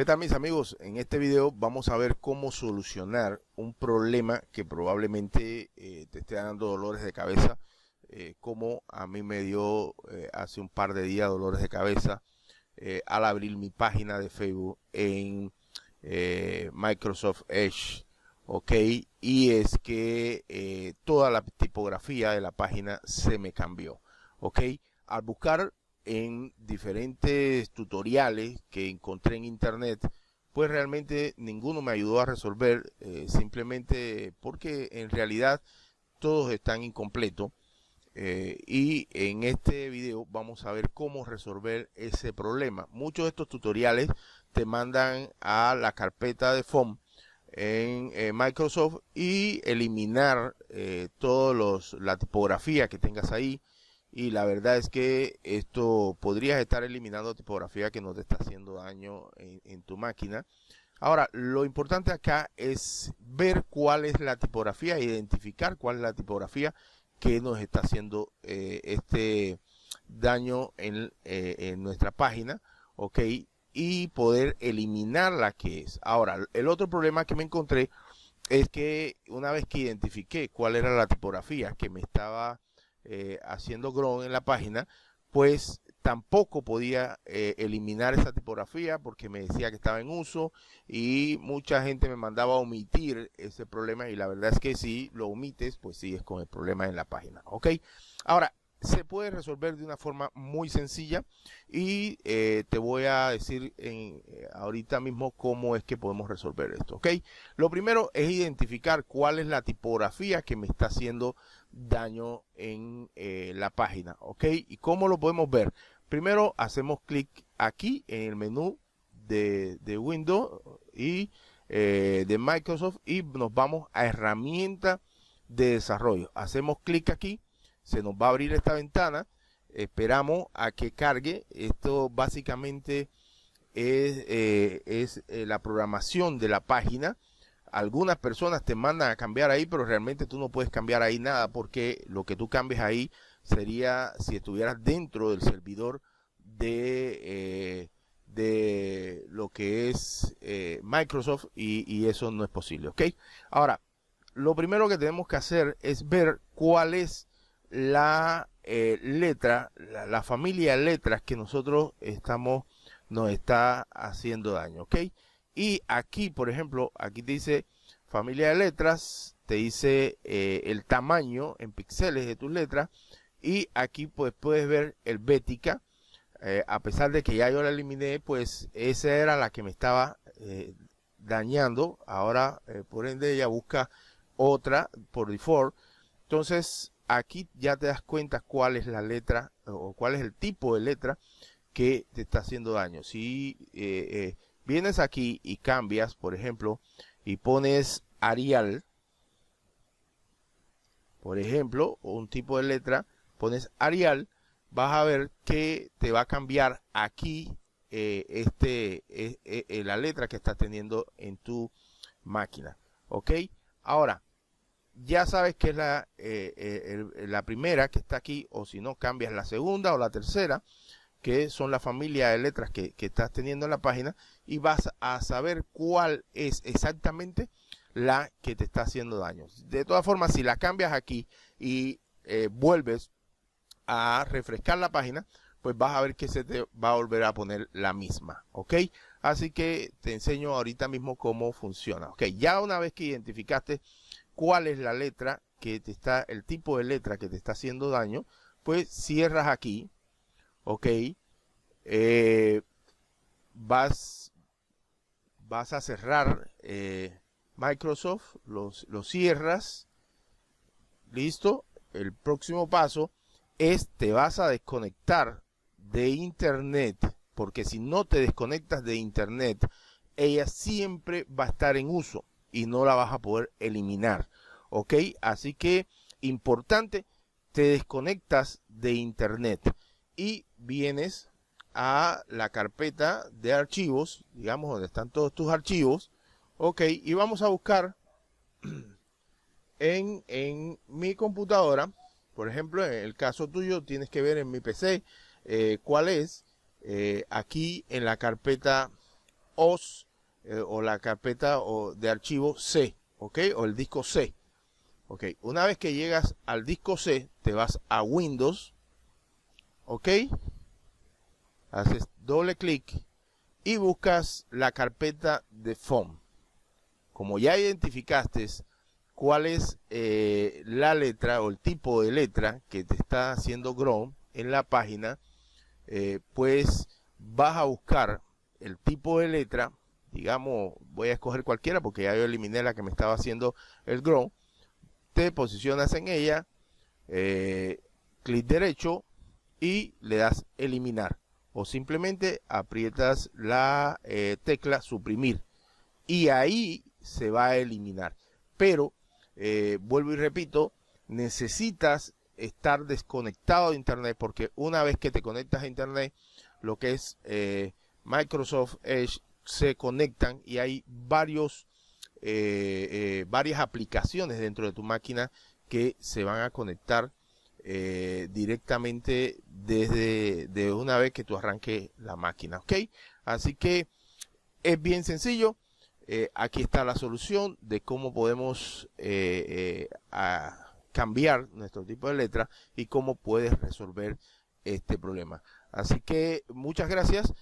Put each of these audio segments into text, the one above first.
¿Qué tal mis amigos? En este video vamos a ver cómo solucionar un problema que probablemente eh, te esté dando dolores de cabeza, eh, como a mí me dio eh, hace un par de días dolores de cabeza al abrir mi página de Facebook en Microsoft Edge. Ok, y es que toda la tipografía de la página se me cambió. Ok, al buscar en diferentes tutoriales que encontré en internet, pues realmente ninguno me ayudó a resolver, eh, simplemente porque en realidad todos están incompletos. Eh, y en este video vamos a ver cómo resolver ese problema. Muchos de estos tutoriales te mandan a la carpeta de FOM en eh, Microsoft y eliminar todos los, la tipografía que tengas ahí, y la verdad es que esto podrías estar eliminando tipografía que no te está haciendo daño en, tu máquina. Ahora, lo importante acá es ver cuál es la tipografía, identificar cuál es la tipografía que nos está haciendo eh, este daño eh, en, nuestra página, ok, y poder eliminar la que es. Ahora, el otro problema que me encontré es que una vez que identifiqué cuál era la tipografía que me estaba eh, haciendo grow en la página, pues tampoco podía eh, eliminar esa tipografía porque me decía que estaba en uso y mucha gente me mandaba a omitir ese problema y la verdad es que si lo omites, pues sigues con el problema en la página, ¿ok? Ahora, se puede resolver de una forma muy sencilla y eh, te voy a decir en, eh, ahorita mismo cómo es que podemos resolver esto, ¿ok? Lo primero es identificar cuál es la tipografía que me está haciendo daño en eh, la página, ¿ok? ¿Y cómo lo podemos ver? Primero hacemos clic aquí en el menú de, Windows y de Microsoft y nos vamos a herramienta de desarrollo. Hacemos clic aquí se nos va a abrir esta ventana. Esperamos a que cargue. Esto básicamente es, eh, es eh, la programación de la página. Algunas personas te mandan a cambiar ahí, pero realmente tú no puedes cambiar ahí nada porque lo que tú cambies ahí sería si estuvieras dentro del servidor de, eh, de lo que es Microsoft y, y eso no es posible. ¿ok? Ahora, lo primero que tenemos que hacer es ver cuál es la eh, letra, la, familia de letras que nosotros estamos, nos está haciendo daño, ¿ok? Y aquí, por ejemplo, aquí te dice familia de letras, te dice eh, el tamaño en píxeles de tus letras y aquí pues puedes ver el bética. Eh, a pesar de que ya yo la eliminé, pues esa era la que me estaba dañando. Ahora, por ende, ella busca otra por default. Entonces, aquí ya te das cuenta cuál es la letra o cuál es el tipo de letra que te está haciendo daño. Si eh, eh, vienes aquí y cambias, por ejemplo, y pones Arial, por ejemplo, o un tipo de letra, pones Arial, vas a ver que te va a cambiar aquí eh, este, la letra que estás teniendo en tu máquina. ¿Ok? Ahora, ya sabes que es la, eh, eh, eh, la primera que está aquí, o si no, cambias la segunda o la tercera, que son la familia de letras que, estás teniendo en la página, y vas a saber cuál es exactamente la que te está haciendo daño. De todas formas, si la cambias aquí y vuelves a refrescar la página, pues vas a ver que se te va a volver a poner la misma, ¿ok? Así que te enseño ahorita mismo cómo funciona, ¿ok? Ya una vez que identificaste cuál es la letra que te está, el tipo de letra que te está haciendo daño, pues cierras aquí, ok, eh, vas, vas a cerrar eh, Microsoft, lo cierras, listo, el próximo paso es te vas a desconectar de internet, porque si no te desconectas de internet, ella siempre va a estar en uso y no la vas a poder eliminar. ¿ok? Así que, importante, te desconectas de Internet y vienes a la carpeta de archivos, digamos, donde están todos tus archivos, ok, y vamos a buscar en, en mi computadora, por ejemplo, en el caso tuyo, tienes que ver en mi PC eh, cuál es, eh, aquí en la carpeta OS eh, o la carpeta o, de archivo C, ok, o el disco C. Ok, una vez que llegas al disco C, te vas a Windows. Ok, haces doble clic y buscas la carpeta de FOM. Como ya identificaste cuál es eh, la letra o el tipo de letra que te está haciendo Chrome en la página, eh, pues vas a buscar el tipo de letra, digamos, voy a escoger cualquiera porque ya yo eliminé la que me estaba haciendo el Chrome, te posicionas en ella, eh, clic derecho y le das eliminar o simplemente aprietas la eh, tecla suprimir y ahí se va a eliminar pero eh, vuelvo y repito necesitas estar desconectado de internet porque una vez que te conectas a internet lo que es Microsoft Edge se conectan y hay varios eh, eh, varias aplicaciones dentro de tu máquina que se van a conectar eh, directamente desde una vez que tú arranques la máquina ok así que es bien sencillo aquí está la solución de cómo podemos cambiar nuestro tipo de letra y cómo puedes resolver este problema así que muchas gracias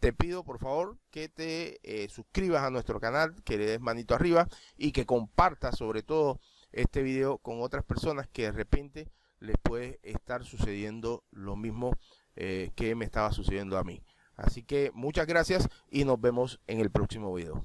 te pido por favor que te eh, suscribas a nuestro canal, que le des manito arriba y que compartas sobre todo este video con otras personas que de repente les puede estar sucediendo lo mismo eh, que me estaba sucediendo a mí. Así que muchas gracias y nos vemos en el próximo video.